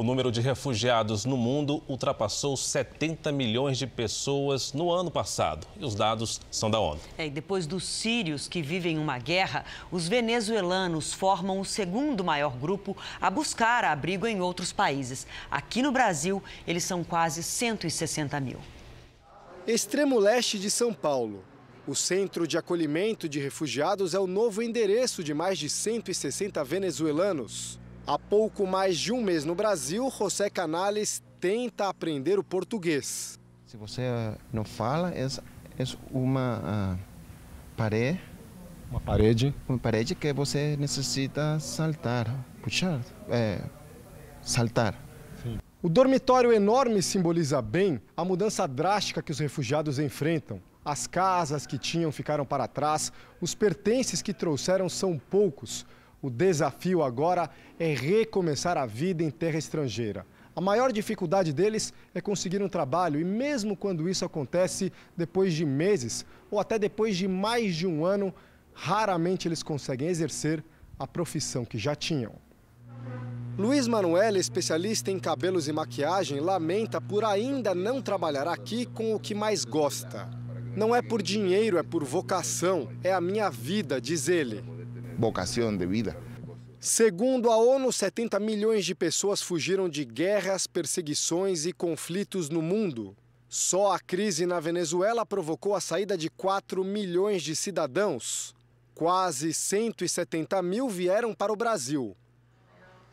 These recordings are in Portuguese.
O número de refugiados no mundo ultrapassou 70 milhões de pessoas no ano passado. E os dados são da ONU. É, e depois dos sírios que vivem uma guerra, os venezuelanos formam o segundo maior grupo a buscar abrigo em outros países. Aqui no Brasil, eles são quase 160 mil. Extremo leste de São Paulo. O centro de acolhimento de refugiados é o novo endereço de mais de 160 venezuelanos. Há pouco mais de um mês no Brasil, José Canales tenta aprender o português. Se você eh, não fala, é, é uma uh, parede. Uma parede? Uma parede que você necessita saltar, puxar, é, eh, saltar. O dormitório enorme simboliza bem a mudança drástica que os refugiados enfrentam. As casas que tinham ficaram para trás, os pertences que trouxeram são poucos. O desafio agora é recomeçar a vida em terra estrangeira. A maior dificuldade deles é conseguir um trabalho, e mesmo quando isso acontece depois de meses ou até depois de mais de um ano, raramente eles conseguem exercer a profissão que já tinham. Luiz Manuel, especialista em cabelos e maquiagem, lamenta por ainda não trabalhar aqui com o que mais gosta. Não é por dinheiro, é por vocação, é a minha vida, diz ele vocação de vida. Segundo a ONU, 70 milhões de pessoas fugiram de guerras, perseguições e conflitos no mundo. Só a crise na Venezuela provocou a saída de 4 milhões de cidadãos. Quase 170 mil vieram para o Brasil.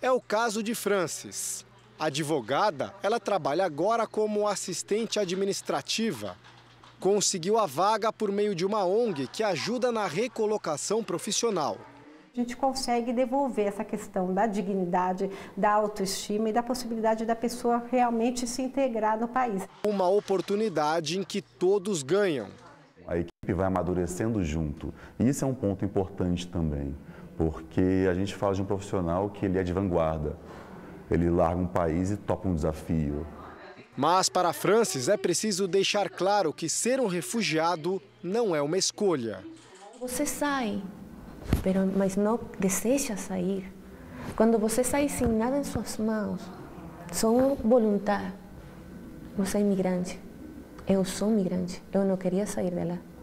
É o caso de Francis. Advogada, ela trabalha agora como assistente administrativa. Conseguiu a vaga por meio de uma ONG que ajuda na recolocação profissional gente consegue devolver essa questão da dignidade, da autoestima e da possibilidade da pessoa realmente se integrar no país. Uma oportunidade em que todos ganham. A equipe vai amadurecendo junto. isso é um ponto importante também, porque a gente fala de um profissional que ele é de vanguarda. Ele larga um país e topa um desafio. Mas para Francis é preciso deixar claro que ser um refugiado não é uma escolha. Você sai pero, mas não deseja sair. Quando você sai sem nada em suas mãos, só uma vontade, você é imigrante. Eu sou imigrante eu não queria sair de lá.